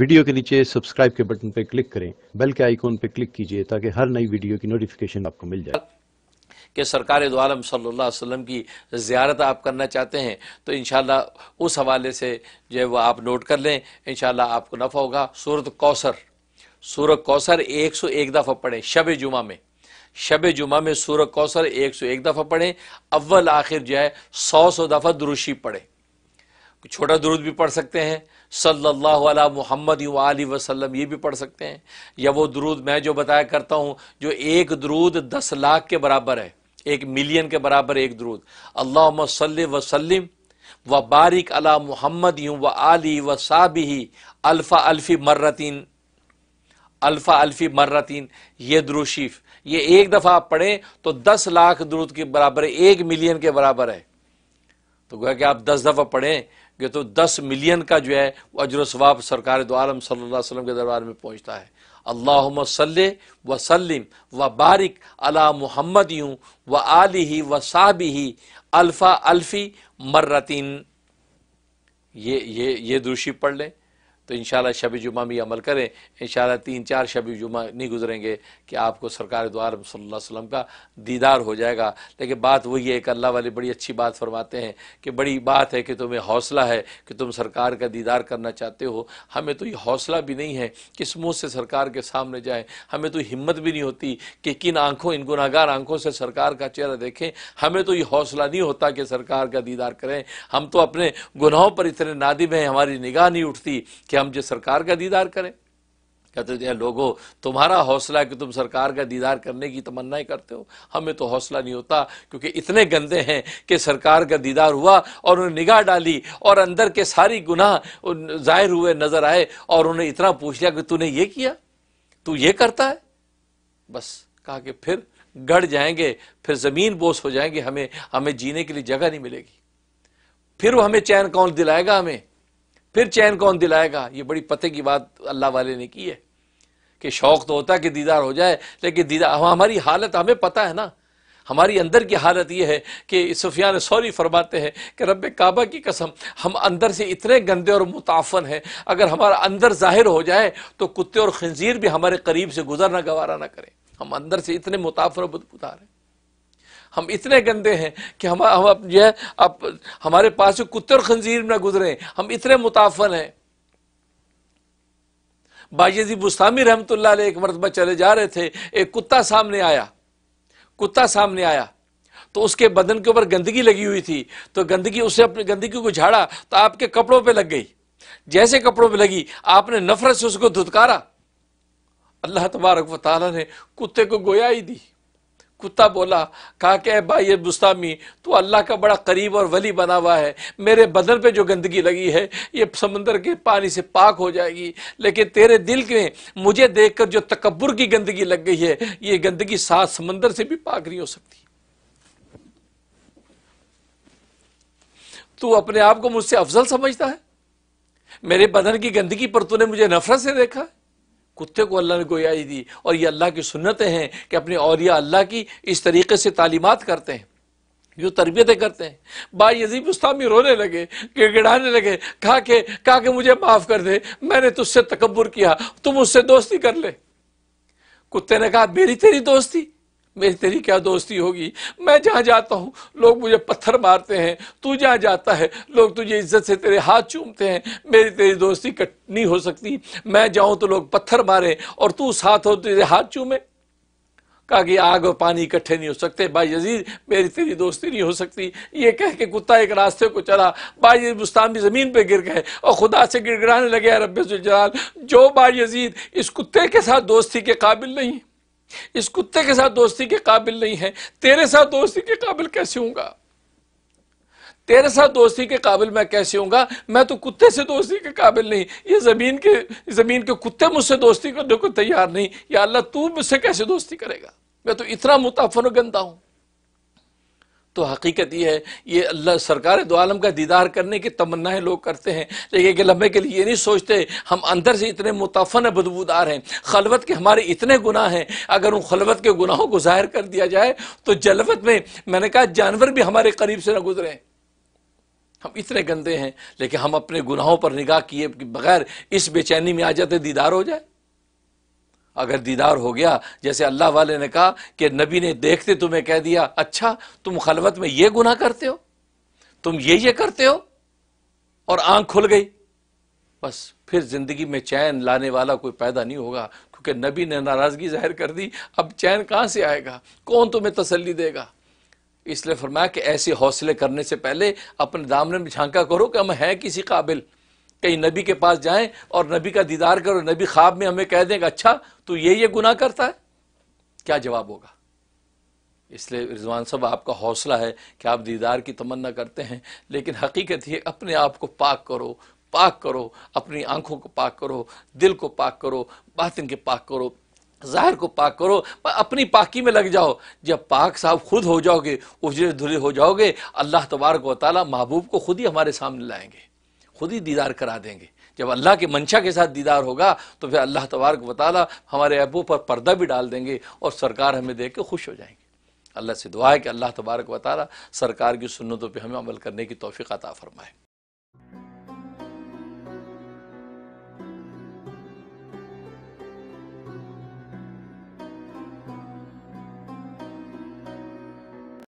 video के नीचे subscribe के बटन पर क्लिक करें बेल के आइकॉन पर क्लिक कीजिए ताकि हर नई वीडियो की नोटिफिकेशन आपको मिल जाए कि सरकार दो सल्ला वसम की ज़्यारत आप करना चाहते हैं तो इन उस हवाले से जो है वह आप नोट कर लें इन आपको नफ़ा होगा सूरत कौसर सूरत कौसर एक सौ एक दफ़ा पढ़ें शब जुमा में शब जुमा में सूरत कौसर एक सौ एक दफ़ा पढ़ें अव्वल आखिर जो है सौ सौ दफ़ा दुरुशी पढ़ें छोटा दुरुद भी पढ़ सकते हैं सल्लल्लाहु अलैहि मोहम्मद वाली वसल्लम ये भी पढ़ सकते हैं या वो दुरुद मैं जो बताया करता हूँ जो एक दुरुद दस लाख के बराबर है एक मिलियन के बराबर एक दुरूद अल्लाह सल वसलम व बारिक अला मोहम्मद व आली व साबिही अल्फ़ा अल्फ़ी मर्रतीन अल्फ़ा अल्फ़ी मर्रतीन ये द्रुशीफ ये एक दफ़ा आप पढ़ें तो दस लाख दुरुद के बराबर है एक मिलियन के बराबर है तो गोया कि आप दस दफ़ा पढ़ें ये तो दस मिलियन का जो है अजर स्वाब सरकार दो आलम के दरबार में पहुँचता है अल्लाह सल वसलम व बारिक अला मोहम्मद यूँ व आली ही व साबी ही अल्फ़ा अल्फ़ी मर्रतिन ये ये ये दूषी पढ़ लें तो इन शब जुमा भी अमल करें इन शाला तीन चार शब जुमा नहीं गुजरेंगे कि आपको सरकार द्वार वसल्लम का दीदार हो जाएगा लेकिन बात वही है कि अल्लाह वाले बड़ी अच्छी बात फरमाते हैं कि बड़ी बात है कि तुम्हें हौसला है कि तुम सरकार का दीदार करना चाहते हो हमें तो ये हौसला भी नहीं है किस मुँह से सरकार के सामने जाएँ हमें तो हिम्मत भी नहीं होती कि किन आँखों इन गुनागार आँखों से सरकार का चेहरा देखें हमें तो ये हौसला नहीं होता कि सरकार का दीदार करें हम तो अपने गुनाहों पर इतने नादिब हैं हमारी निगाह नहीं उठती कि हम जो सरकार का दीदार करें कहते थे लोगो तुम्हारा हौसला है कि तुम सरकार का दीदार करने की तमन्नाएं करते हो हमें तो हौसला नहीं होता क्योंकि इतने गंदे हैं कि सरकार का दीदार हुआ और उन्हें निगाह डाली और अंदर के सारी गुनाह जाहिर हुए नजर आए और उन्होंने इतना पूछ लिया कि तूने ये किया तू ये करता है बस कहा कि फिर गढ़ जाएंगे फिर ज़मीन बोस हो जाएंगे हमें हमें जीने के लिए जगह नहीं मिलेगी फिर वो हमें चैन कौन दिलाएगा हमें फिर चैन कौन दिलाएगा ये बड़ी पते की बात अल्लाह वाले ने की है कि शौक तो होता है कि दीदार हो जाए लेकिन दीदार हमारी हालत हमें पता है ना हमारी अंदर की हालत यह है कि सुफियान सॉरी फरमाते हैं कि रब काबा की कसम हम अंदर से इतने गंदे और मुताफ़न हैं अगर हमारा अंदर ज़ाहिर हो जाए तो कुत्ते और खंजीर भी हमारे करीब से गुजरना गवारा ना करें हम अंदर से इतने मुताफ़र बदबूदार हैं हम इतने गंदे हैं कि हम हम जो है अब हमारे पास से कुत्ते और खंजीर ना गुजरे हम इतने मुताफन हैं बाजी बुस्तामी रहमतुल्ला एक मरतबा चले जा रहे थे एक कुत्ता सामने आया कुत्ता सामने आया तो उसके बदन के ऊपर गंदगी लगी हुई थी तो गंदगी उसे अपनी गंदगी को झाड़ा तो आपके कपड़ों पे लग गई जैसे कपड़ों पे लगी आपने नफरत से उसको धुतकारा अल्लाह तबारक वाली ने कुत्ते को ही दी कुत्ता बोला कहा कि भाई ये बुस्तामी तो अल्लाह का बड़ा करीब और वली बना हुआ है मेरे बदन पे जो गंदगी लगी है ये समंदर के पानी से पाक हो जाएगी लेकिन तेरे दिल में मुझे देख कर जो तकबर की गंदगी लग गई है ये गंदगी सात समंदर से भी पाक नहीं हो सकती तू अपने आप को मुझसे अफजल समझता है मेरे बदन की गंदगी पर तूने मुझे नफरत से देखा है कुत्ते को अल्लाह ने गोयाई दी और ये अल्लाह की सुन्नतें हैं कि अपने औरिया अल्लाह की इस तरीके से तालीमत करते हैं जो तरबियतें करते हैं बा यजीब उस्तामी रोने लगे गिड़गिड़ाने लगे कहा के कहा के मुझे माफ़ कर दे मैंने तुझसे तकबर किया तुम उससे दोस्ती कर ले कुत्ते ने कहा मेरी तेरी दोस्ती मेरी तेरी क्या दोस्ती होगी मैं जहाँ जाता हूँ लोग मुझे पत्थर मारते हैं तू जहाँ जाता है लोग तुझे इज्जत से तेरे हाथ चूमते हैं मेरी तेरी दोस्ती कट नहीं हो सकती मैं जाऊँ तो लोग पत्थर मारें और तू साथ हो तो तेरे हाथ चूमे कहा कि आग और पानी इकट्ठे नहीं हो सकते भाई यजीद मेरी तेरी दोस्ती नहीं हो सकती ये कह के कुत्ता एक रास्ते को चला भाई मुस्तान भी ज़मीन पर गिर गए और खुदा से गिड़गिड़ाने लगे रब्बुल जलाल जो भाई यजीद इस कुत्ते के साथ दोस्ती के काबिल नहीं इस कुत्ते के साथ दोस्ती के काबिल नहीं है तेरे साथ दोस्ती के काबिल कैसे होगा तेरे साथ दोस्ती के काबिल मैं कैसे हूँगा मैं तो कुत्ते से दोस्ती के काबिल नहीं ये ज़मीन के ज़मीन के कुत्ते मुझसे दोस्ती करने को तैयार नहीं या अल्लाह तू मुझसे कैसे दोस्ती करेगा मैं तो इतना मुताफर गंदा हूं तो हकीकत ये है ये अल्लाह सरकार दो आलम का दीदार करने की तमन्नाएं लोग करते हैं लेकिन लम्बे के लिए ये नहीं सोचते हम अंदर से इतने मुताफ़न बदबूदार हैं खलवत के हमारे इतने गुनाह हैं अगर उन खलवत के गुनाहों को ज़ाहिर कर दिया जाए तो जलवत में मैंने कहा जानवर भी हमारे करीब से ना गुजरे हम इतने गंदे हैं लेकिन हम अपने गुनाहों पर निगाह किए बगैर इस बेचैनी में आ जाते दीदार हो जाए अगर दीदार हो गया जैसे अल्लाह वाले ने कहा कि नबी ने देखते तुम्हें कह दिया अच्छा तुम खलवत में ये गुना करते हो तुम ये ये करते हो और आंख खुल गई बस फिर ज़िंदगी में चैन लाने वाला कोई पैदा नहीं होगा क्योंकि नबी ने नाराज़गी जाहिर कर दी अब चैन कहां से आएगा कौन तुम्हें तसली देगा इसलिए फरमाया कि ऐसे हौसले करने से पहले अपने दामने में झांका करो कि हम हैं किसी काबिल कहीं नबी के पास जाएं और नबी का दीदार करो नबी ख्वाब में हमें कह देंगे अच्छा तो ये ये गुनाह करता है क्या जवाब होगा इसलिए रिजवान साहब आपका हौसला है कि आप दीदार की तमन्ना करते हैं लेकिन हकीकत ये अपने आप को पाक करो पाक करो अपनी आंखों को पाक करो दिल को पाक करो बातिन के पाक करो ज़ाहिर को पाक करो अपनी पाकी में लग जाओ जब पाक साहब खुद हो जाओगे उजरे धुले हो जाओगे अल्लाह तबारक वाली महबूब को खुद ही हमारे सामने लाएंगे खुद ही दीदार करा देंगे जब अल्लाह की मंशा के साथ दीदार होगा तो फिर अल्लाह तबारक वाली हमारे अबू पर पर्दा भी डाल देंगे और सरकार हमें देख के खुश हो जाएंगे अल्लाह से दुआ है कि अल्लाह तबारक वाली सरकार की सुन्नतों पर हमें अमल करने की तोफ़ी अता फ़रमाए